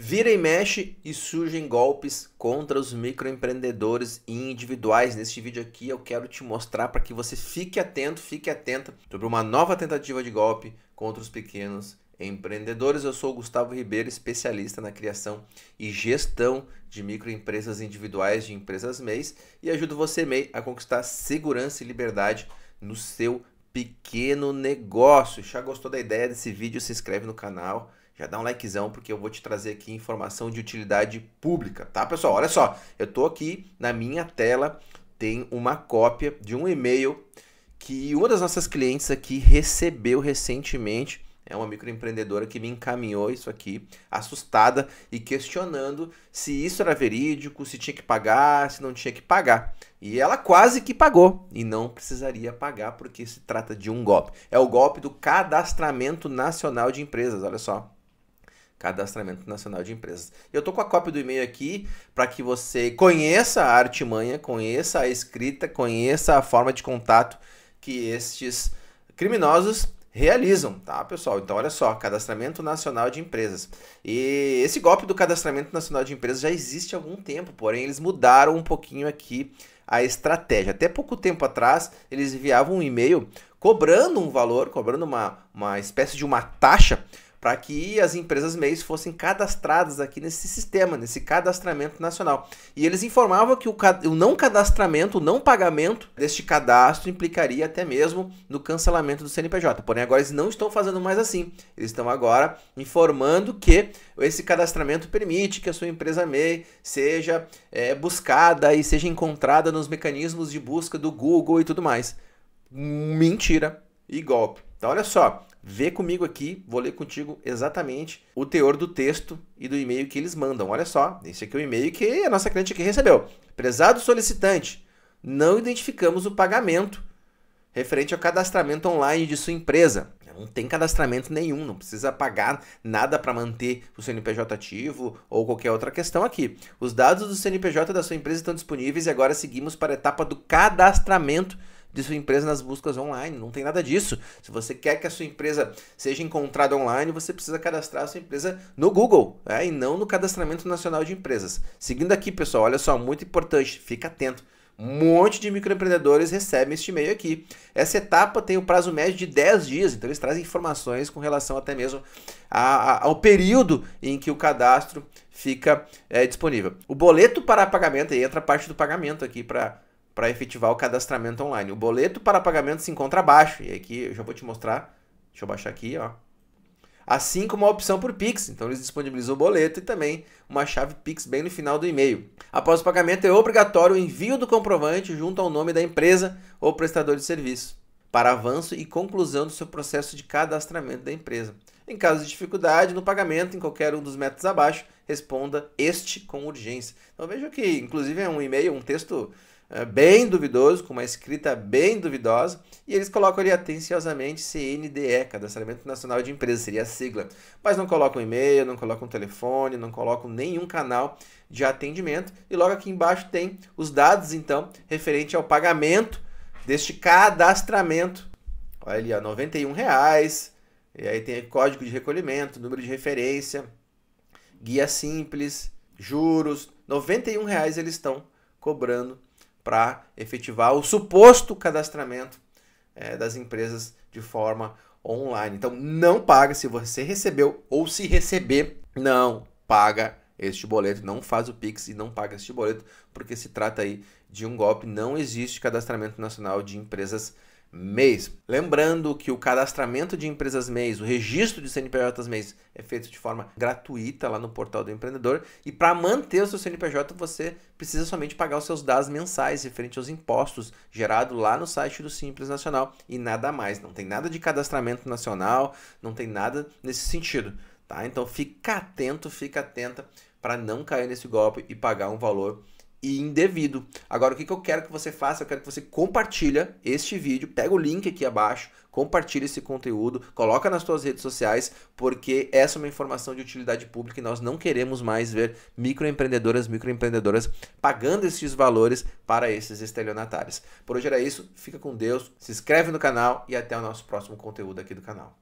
Vira e mexe e surgem golpes contra os microempreendedores e individuais. Neste vídeo aqui eu quero te mostrar para que você fique atento, fique atenta sobre uma nova tentativa de golpe contra os pequenos empreendedores. Eu sou o Gustavo Ribeiro, especialista na criação e gestão de microempresas individuais de empresas MEIs e ajudo você MEI a conquistar segurança e liberdade no seu pequeno negócio. Já gostou da ideia desse vídeo? Se inscreve no canal, já dá um likezão porque eu vou te trazer aqui informação de utilidade pública, tá, pessoal? Olha só, eu tô aqui na minha tela tem uma cópia de um e-mail que uma das nossas clientes aqui recebeu recentemente é uma microempreendedora que me encaminhou isso aqui, assustada e questionando se isso era verídico, se tinha que pagar, se não tinha que pagar. E ela quase que pagou e não precisaria pagar porque se trata de um golpe. É o golpe do Cadastramento Nacional de Empresas, olha só. Cadastramento Nacional de Empresas. Eu tô com a cópia do e-mail aqui para que você conheça a artimanha, conheça a escrita, conheça a forma de contato que estes criminosos realizam, tá, pessoal? Então, olha só, cadastramento nacional de empresas. E esse golpe do cadastramento nacional de empresas já existe há algum tempo, porém eles mudaram um pouquinho aqui a estratégia. Até pouco tempo atrás, eles enviavam um e-mail cobrando um valor, cobrando uma, uma espécie de uma taxa para que as empresas MEIs fossem cadastradas aqui nesse sistema, nesse cadastramento nacional. E eles informavam que o, o não cadastramento, o não pagamento deste cadastro implicaria até mesmo no cancelamento do CNPJ. Porém, agora eles não estão fazendo mais assim. Eles estão agora informando que esse cadastramento permite que a sua empresa MEI seja é, buscada e seja encontrada nos mecanismos de busca do Google e tudo mais. Mentira e golpe. Então, olha só, Vê comigo aqui, vou ler contigo exatamente o teor do texto e do e-mail que eles mandam. Olha só, esse aqui é o e-mail que a nossa cliente aqui recebeu. Prezado solicitante, não identificamos o pagamento referente ao cadastramento online de sua empresa. Não tem cadastramento nenhum, não precisa pagar nada para manter o CNPJ ativo ou qualquer outra questão aqui. Os dados do CNPJ da sua empresa estão disponíveis e agora seguimos para a etapa do cadastramento de sua empresa nas buscas online. Não tem nada disso. Se você quer que a sua empresa seja encontrada online, você precisa cadastrar a sua empresa no Google né, e não no Cadastramento Nacional de Empresas. Seguindo aqui, pessoal, olha só, muito importante, fica atento. Um monte de microempreendedores recebem este e-mail aqui. Essa etapa tem o um prazo médio de 10 dias, então eles trazem informações com relação até mesmo a, a, ao período em que o cadastro fica é, disponível. O boleto para pagamento, aí entra a parte do pagamento aqui para para efetivar o cadastramento online. O boleto para pagamento se encontra abaixo. E aqui eu já vou te mostrar. Deixa eu baixar aqui, ó. Assim como a opção por Pix. Então eles disponibilizam o boleto e também uma chave Pix bem no final do e-mail. Após o pagamento é obrigatório o envio do comprovante junto ao nome da empresa ou prestador de serviço para avanço e conclusão do seu processo de cadastramento da empresa. Em caso de dificuldade no pagamento em qualquer um dos métodos abaixo, responda este com urgência. Então veja que, inclusive, é um e-mail, um texto eh, bem duvidoso, com uma escrita bem duvidosa, e eles colocam ali atenciosamente CNDE, Cadastramento Nacional de Empresas, seria a sigla. Mas não colocam e-mail, não colocam telefone, não colocam nenhum canal de atendimento. E logo aqui embaixo tem os dados, então, referente ao pagamento deste cadastramento. Olha ali, ó, R$ 91,00. E aí tem código de recolhimento, número de referência, guia simples, juros. R$ 91,00 eles estão cobrando para efetivar o suposto cadastramento é, das empresas de forma online. Então não paga se você recebeu ou se receber, não paga este boleto, não faz o Pix e não paga este boleto, porque se trata aí de um golpe, não existe cadastramento nacional de empresas mês. Lembrando que o cadastramento de empresas mês, o registro de CNPJs mês é feito de forma gratuita lá no portal do empreendedor e para manter o seu CNPJ você precisa somente pagar os seus dados mensais referente aos impostos gerado lá no site do Simples Nacional e nada mais, não tem nada de cadastramento nacional, não tem nada nesse sentido, tá? Então fica atento, fica atenta para não cair nesse golpe e pagar um valor e indevido. Agora, o que, que eu quero que você faça? Eu quero que você compartilha este vídeo, pega o link aqui abaixo, compartilha esse conteúdo, coloca nas suas redes sociais, porque essa é uma informação de utilidade pública e nós não queremos mais ver microempreendedoras, microempreendedoras pagando esses valores para esses estelionatários. Por hoje era isso, fica com Deus, se inscreve no canal e até o nosso próximo conteúdo aqui do canal.